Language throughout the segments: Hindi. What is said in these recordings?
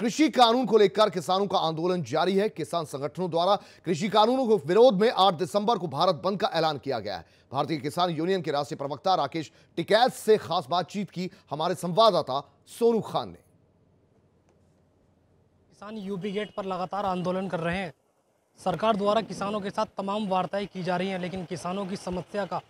कृषि कानून को लेकर किसानों का आंदोलन जारी है किसान संगठनों द्वारा कृषि कानूनों के विरोध में 8 दिसंबर को भारत बंद का ऐलान किया गया है भारतीय किसान यूनियन के राष्ट्रीय प्रवक्ता राकेश टिकैत से खास बातचीत की हमारे संवाददाता सोनू खान ने किसान यूपी गेट पर लगातार आंदोलन कर रहे हैं सरकार द्वारा किसानों के साथ तमाम वार्ताएं की जा रही है लेकिन किसानों की समस्या का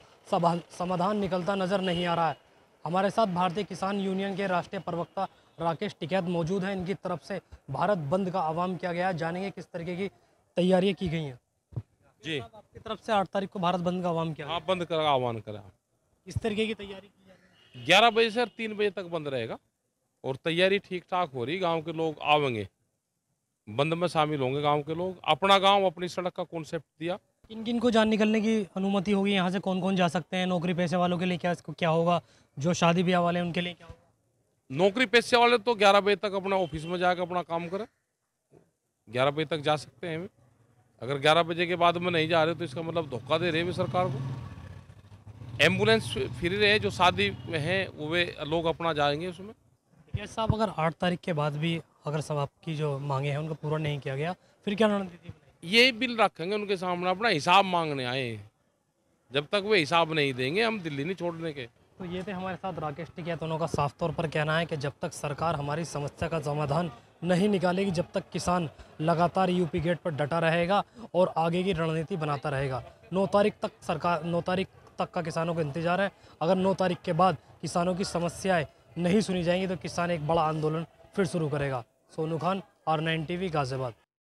समाधान निकलता नजर नहीं आ रहा है हमारे साथ भारतीय किसान यूनियन के राष्ट्रीय प्रवक्ता राकेश टिकैत मौजूद हैं इनकी तरफ से भारत बंद का आह्वान किया गया जानेंगे किस तरीके की तैयारियाँ की गई हैं जी आपकी तरफ से आठ तारीख को भारत बंद का आह्वान किया आप हाँ, बंद का आह्वान करा किस तरीके की तैयारी की जा रही है ग्यारह बजे से तीन बजे तक बंद रहेगा और तैयारी ठीक ठाक हो रही गाँव के लोग आवेंगे बंद में शामिल होंगे गाँव के लोग अपना गाँव अपनी सड़क का कॉन्सेप्ट दिया किन किन को जान निकलने की अनुमति होगी यहाँ से कौन कौन जा सकते हैं नौकरी पैसे वालों के लिए क्या क्या होगा जो शादी ब्याह वाले हैं उनके लिए क्या होगा नौकरी पैसे वाले तो ग्यारह बजे तक अपना ऑफिस में जाकर अपना काम करें ग्यारह बजे तक जा सकते हैं अगर ग्यारह बजे के बाद में नहीं जा रहे तो इसका मतलब धोखा दे रहे हैं सरकार को एम्बुलेंस फ्री रहे जो शादी में है वो वे लोग अपना जाएंगे उसमें साहब अगर आठ तारीख के बाद भी अगर सब आपकी जो मांगे हैं उनको पूरा नहीं किया गया फिर क्या रणनीति ये बिल रखेंगे उनके सामने अपना हिसाब मांगने आए जब तक वे हिसाब नहीं देंगे हम दिल्ली नहीं छोड़ने के तो ये थे हमारे साथ राकेश टिकैत उन्होंने का साफ तौर पर कहना है कि जब तक सरकार हमारी समस्या का समाधान नहीं निकालेगी जब तक किसान लगातार यूपी गेट पर डटा रहेगा और आगे की रणनीति बनाता रहेगा नौ तारीख तक सरकार नौ तारीख तक का किसानों का इंतजार है अगर नौ तारीख के बाद किसानों की समस्याएँ नहीं सुनी जाएंगी तो किसान एक बड़ा आंदोलन फिर शुरू करेगा Sonu Khan R nine T Ghaziabad